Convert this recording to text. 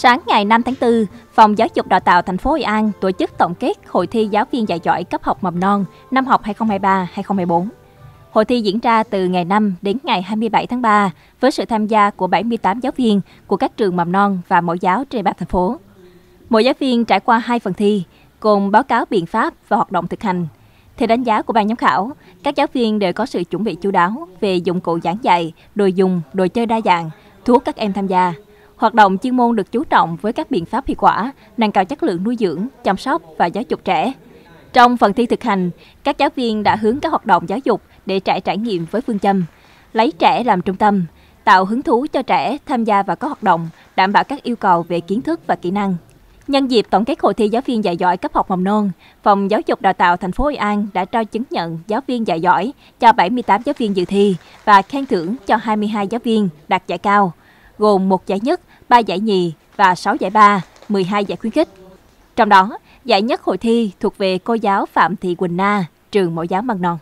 Sáng ngày 5 tháng 4, Phòng Giáo dục Đào tạo thành phố Hội An tổ chức tổng kết hội thi giáo viên dạy giỏi cấp học mầm non năm học 2023-2024. Hội thi diễn ra từ ngày 5 đến ngày 27 tháng 3 với sự tham gia của 78 giáo viên của các trường mầm non và mẫu giáo trên ba thành phố. Mỗi giáo viên trải qua hai phần thi, gồm báo cáo biện pháp và hoạt động thực hành. Theo đánh giá của ban giám khảo, các giáo viên đều có sự chuẩn bị chú đáo về dụng cụ giảng dạy, đồ dùng, đồ chơi đa dạng, thu hút các em tham gia. Hoạt động chuyên môn được chú trọng với các biện pháp hiệu quả, nâng cao chất lượng nuôi dưỡng, chăm sóc và giáo dục trẻ. Trong phần thi thực hành, các giáo viên đã hướng các hoạt động giáo dục để trẻ trải nghiệm với phương châm lấy trẻ làm trung tâm, tạo hứng thú cho trẻ tham gia vào các hoạt động, đảm bảo các yêu cầu về kiến thức và kỹ năng. Nhân dịp tổng kết hội thi giáo viên dạy giỏi cấp học mầm non, Phòng Giáo dục Đào tạo thành phố Hội An đã trao chứng nhận giáo viên dạy giỏi cho 78 giáo viên dự thi và khen thưởng cho 22 giáo viên đạt giải cao gồm một giải nhất, 3 giải nhì và 6 giải ba, 12 giải khuyến khích. Trong đó, giải nhất hội thi thuộc về cô giáo Phạm Thị Quỳnh Na, trường mẫu giáo mầm non.